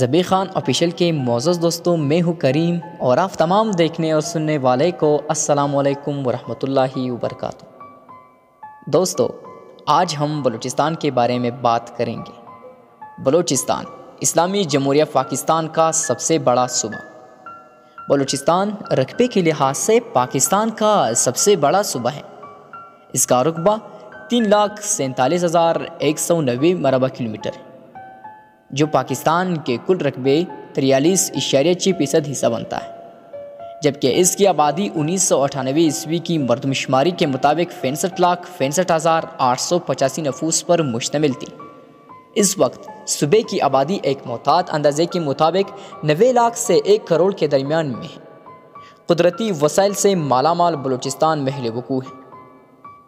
जबी खान ऑफिशियल के मोज़ दोस्तों मैं हूँ करीम और आप तमाम देखने और सुनने वाले को अस्सलाम वालेकुम रहमतुल्लाहि वरक दोस्तों आज हम बलूचिस्तान के बारे में बात करेंगे बलूचिस्तान इस्लामी जमहूरिया पाकिस्तान का सबसे बड़ा सूबा बलूचिस्तान रकबे के लिहाज से पाकिस्तान का सबसे बड़ा सूबा है इसका रकबा तीन लाख सैंतालीस हज़ार एक सौ नबे मरबा किलोमीटर है जो पाकिस्तान के कुल रकबे तिरयालीस इशारे छः फीसद हिस्सा बनता है जबकि इसकी आबादी उन्नीस सौ अठानवे ईस्वी की मरदमशुमारी के मुताबिक पैंसठ लाख पैंसठ हज़ार आठ सौ पचासी नफूस पर मुश्तमिल थी इस वक्त सूबे की आबादी एक मोहतात अंदाजे के मुताबिक नबे लाख से एक करोड़ के दरमियान में है कुदरती वसाइल से मालामाल बलूचिस्तान महल वकू है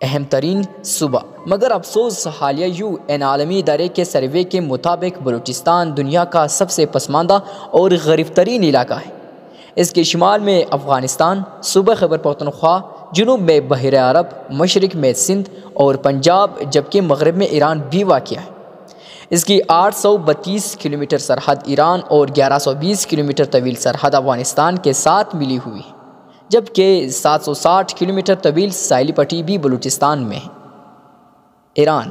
अहम तरीन सूबा मगर अफसोस हालिया यू एन आलमी इदारे के सर्वे के मुताबिक बलूचिस्तान दुनिया का सबसे पसमानदा और गरीब तरीन इलाका है इसके शुमाल में अफ़गानिस्तान सुबह खबर पतनख्वा जुनूब में बहर अरब मशरक़ में सिंध और पंजाब जबकि मगरब में ईरान भी वाक़ है इसकी 832 किलोमीटर सरहद ईरान और 1120 किलोमीटर तवील सरहद अफगानिस्तान के साथ मिली हुई है जबकि 760 किलोमीटर तवील साइली पट्टी भी बलूचिस्तान में है ईरान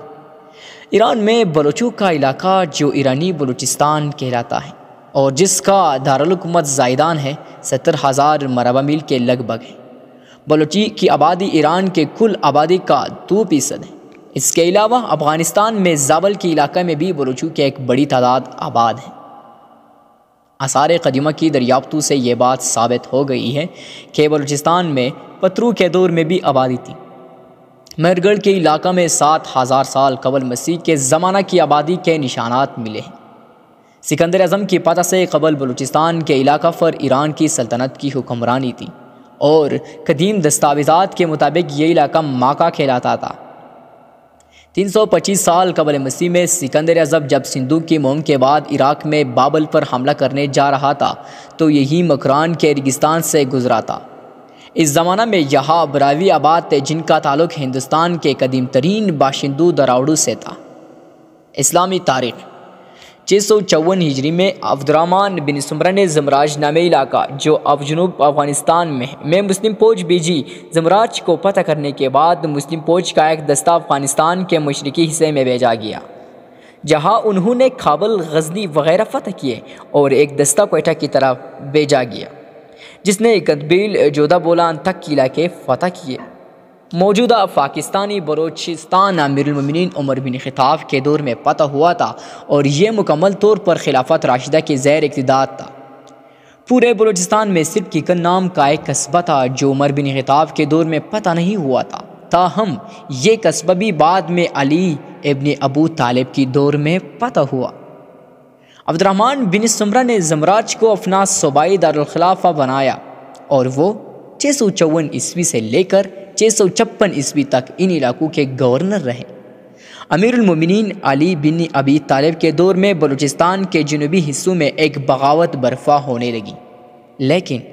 ईरान में बलोचू का इलाका जो ईरानी बलूचिस्तान कहलाता है और जिसका दारकूमत जायदान है सत्तर हज़ार मरबा मील के लगभग है बलूची की आबादी ईरान के कुल आबादी का दो फीसद है इसके अलावा अफ़गानिस्तान में जावल के इलाके में भी बलोचू की एक बड़ी तादाद आबाद है आसार कदीमा की दरियाफ्तों से ये बात साबित हो गई है कि बलूचिस्तान में पत्रू के दौर में भी आबादी थी मेहरगढ़ के इलाका में सात हज़ार साल कबल मसीह के ज़माना की आबादी के निशानात मिले हैं सिकंदर अज़म की पता से कबल बलूचिस्तान के इलाका पर ईरान की सल्तनत की हुक्मरानी थी और कदीम दस्तावेज़ात के मुताबिक ये इलाका माका कहलाता था 325 साल कबल मसीह में सिकंदर अजब जब सिंधु की मोम के बाद इराक में बाबल पर हमला करने जा रहा था तो यही मकरान के रेगिस्तान से गुजरा था इस ज़माना में यहाँ बरावी आबाद थे जिनका ताल्लुक हिंदुस्तान के कदीम तरीन बाशिंदू दरावड़ू से था इस्लामी तारीख छः सौ चौवन हिजरी में अब्दुलरहमान बिन समरा ने जमराज नामे इलाका जो अब जनूब अफगानिस्तान में है में मुस्लिम फौज भेजी जमराज को पता करने के बाद मुस्लिम फौज का एक दस्ता अफगानिस्तान के मशरकी हिस्से में भेजा गया जहां उन्होंने काबल गजनी वगैरह फतह किए और एक दस्ता कोटा की तरफ भेजा गया जिसने कदबील जोधा बोलान तक इलाके फतह किए मौजूदा पाकिस्तानी बलोचिस्तान अमीरमिन उमर बिन खिताब के दौर में पता हुआ था और यह मुकम्मल तौर पर खिलाफत राशिदा के जैर इकतदार था पूरे बलोचिस्तान में सिर्फ किकन नाम का एक कस्बा था जो उमर बिन खिताब के दौर में पता नहीं हुआ था ताहम ये कस्बा भी बाद में अली इबन अबू तालिब के दौर में पता हुआ अब्दुलरहमान बिन समरा ने जमराज को अपना सूबाई दारखिलाफा बनाया और वो छः सौ चौवन ईस्वी से लेकर छः ईस्वी तक इन इलाकों के गवर्नर रहे अमीरमिन अली बिन अबी तालिब के दौर में बलूचिस्तान के जनूबी हिस्सों में एक बगावत बर्फा होने लगी लेकिन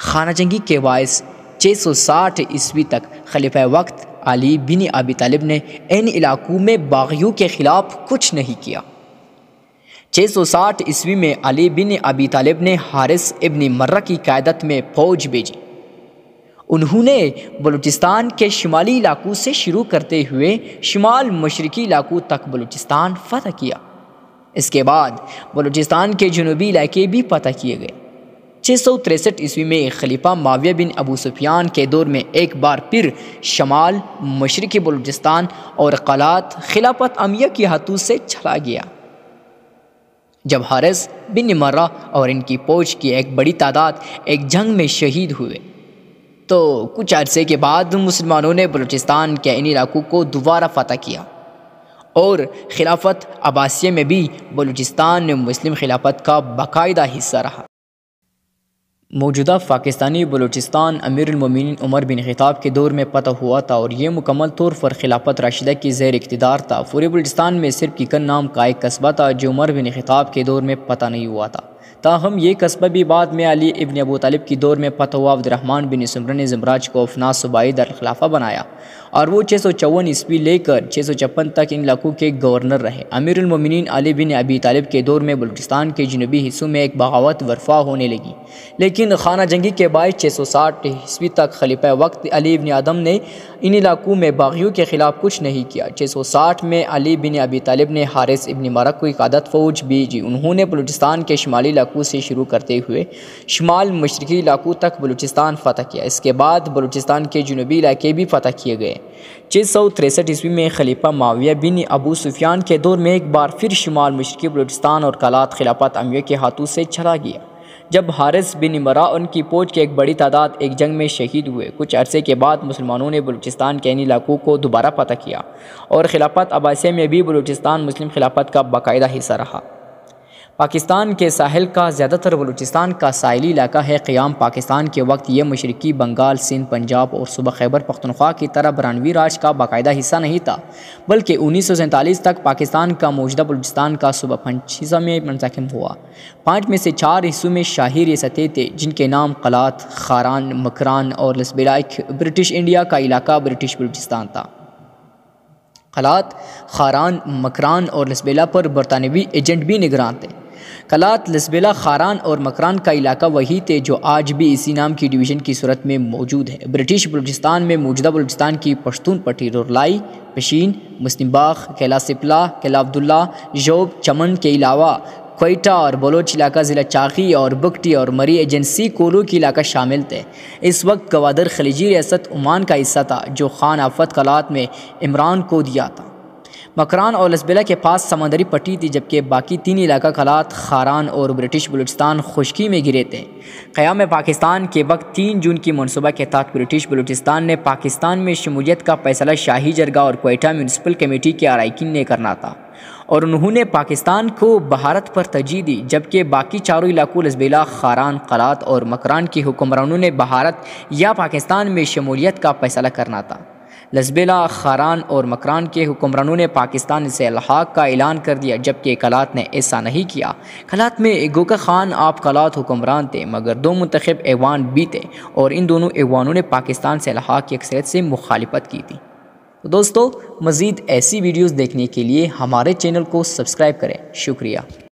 खाना जंगी के बायस 660 ईस्वी तक खलीफा वक्त अली बिन अबी तालिब ने इन इलाकों में बागियों के ख़िलाफ़ कुछ नहीं किया 660 ईस्वी में अली बिन अबी तालिब ने हारिस इबन मर्रा की क़्यादत में फ़ौज भेजी उन्होंने बलूचिस्तान के शुमाली इलाकों से शुरू करते हुए शुमाल मशरकी इलाकों तक बलूचिस्तान फतह किया इसके बाद बलूचिस्तान के जनूबी इलाके भी फतह किए गए छः सौ तिरसठ ईस्वी में खलीफा माविया बिन अबू सुफियान के दौर में एक बार फिर शमाल मशरक़ी बलूचिस्तान और कलात खिलाफत अमिया के हाथों से छला गया जब हारिस बिन मर्रा और इनकी फौज की एक बड़ी तादाद एक जंग में शहीद हुए तो कुछ अरसे के बाद मुसलमानों ने बलूचिस्तान के इन इलाकों को दोबारा फतह किया और खिलाफत अबासी में भी बलूचिस्तान मुस्लिम खिलाफत का बाकायदा हिस्सा रहा मौजूदा पाकिस्तानी बलूचिस्तान अमीरमिन उमर बिन खिताब के दौर में पता हुआ था और ये मुकम्मल तौर पर खिलाफत राशिदा की जैर इकतदार था पूरे बलूचिस्तान में सिर्फ किकन नाम का एक कस्बा था जो उमर बिन खिताब के दौर में पता नहीं हुआ था ताहम ये कस्बा भी बाद में अली इबन अबू तलब की दौर में फतवा अब्दुलरहमान बिन समरन जमराज को अफना सूबाई दरखलाफा बनाया और वो छः सौ चौवन ईस्वी लेकर छः सौ छप्पन तक इन इलाकों के गवर्नर रहे अमीरमिन अली बिन अबी तालिब के दौर में बलूचिस्तान के जनूबी हिस्सों में एक बगावत वरफा होने लगी लेकिन खाना जंगी के बाद छः सौ साठ ईस्वी तक खलीफा वक्त अली बिन आदम ने इन इलाकों में बागियों के खिलाफ कुछ नहीं किया छः सौ साठ में अली बिन अबी तालिब ने हारिस इबन मरक को एक आदत फौज भेजी उन्होंने बलूचिस्तान के शुमाली इलाकों इलाकों से शुरू करते हुए शुमाल मशरकी इलाकों तक बलूचिस्तान फ़तह किया इसके बाद बलूचिस्तान के जनूबी इलाके भी फ़तह किए गए छः सौ तिरसठ ईस्वी में खलीफा माविया बिन अबू सुफियान के दौर में एक बार फिर शुमाल मशरकी बलूचिस्तान और कलात खिलाफत अमिया के हाथों से छला गया जब हारिस बिन इमरा उनकी फौज की एक बड़ी तादाद एक जंग में शहीद हुए कुछ अरसे के बाद मुसलमानों ने बलूचिस्तान के इन इलाकों को दोबारा पता किया और खिलाफत अबासे में भी बलूचिस्तान मुस्लिम खिलाफत का बाकायदा हिस्सा रहा पाकिस्तान के साहिल का ज़्यादातर बलूचिस्तान का साहली इलाका है क़्याम पाकिस्तान के वक्त यह मशरकी बंगाल सिंध पंजाब और सुबह खैबर पख्तनख्वा की तरह बरानवी राज का बाकायदा हिस्सा नहीं था बल्कि उन्नीस सौ सैंतालीस तक पाकिस्तान का मौजूदा बलूचिस्तान का सुबह पंच हिस्सा में मुंतखब हुआ पाँच में से चार हिस्सों में शाही रियासतें थे जिनके नाम कलात खारान मकरान और लसबिलाक ब्रिटिश इंडिया का इलाका ब्रिटिश बलूचिस्तान था कलात खारान मकरान और लसबेला पर बरतानवी एजेंट भी निगरान थे कलात लसबेला खारान और मकरान का इलाका वही थे जो आज भी इसी नाम की डिवीज़न की सूरत में मौजूद है ब्रिटिश बलूचिस्तान में मौजूदा बलूचिस्तान की पश्तून पट्टी रुरलाई पशीन मुस्लिम बाग कैला सिपला कैला अब्दुल्ला जोब चमन के अलावा कोयटा और बलोच इलाका ज़िला चाकी और बुकटी और मरी एजेंसी कोलू की इलाका शामिल थे इस वक्त गवादर खलीजी रियासत ओमान का हिस्सा था जो खान आफत कलात में इमरान को दिया था मकरान और लसबिला के पास समंदरी पट्टी थी जबकि बाकी तीन इलाका खलात खारान और ब्रिटिश बलूचिस्तान खुशकी में गिरे थे क़याम पाकिस्तान के वक्त तीन जून की मनसूबा के तहत ब्रिटिश बलूचिस्तान ने पाकिस्तान में शमूलियत का फैसला शाही जरगा और कोयटा म्यूनसिपल कमेटी के अरकिन ने करना था और उन्होंने पाकिस्तान को भारत पर तरजीह दी जबकि बाकी चारों इलाकों लसबेला खारान कलात और मकरान के हुक्मरानों ने भारत या पाकिस्तान में शमूलियत का फैसला करना था लजबेला खारान और मकरान के हुक्मरानों ने पाकिस्तान से अलहाक का ऐलान कर दिया जबकि कलात ने ऐसा नहीं किया कलात में गोका खान आप कलात हुक्मरान थे मगर दो मंतखब एवान भी थे और इन दोनों एवानों ने पाकिस्तान से अलहाक की अक्सरियत से मुखालफत की थी तो दोस्तों मज़ीद ऐसी वीडियोज़ देखने के लिए हमारे चैनल को सब्सक्राइब करें शुक्रिया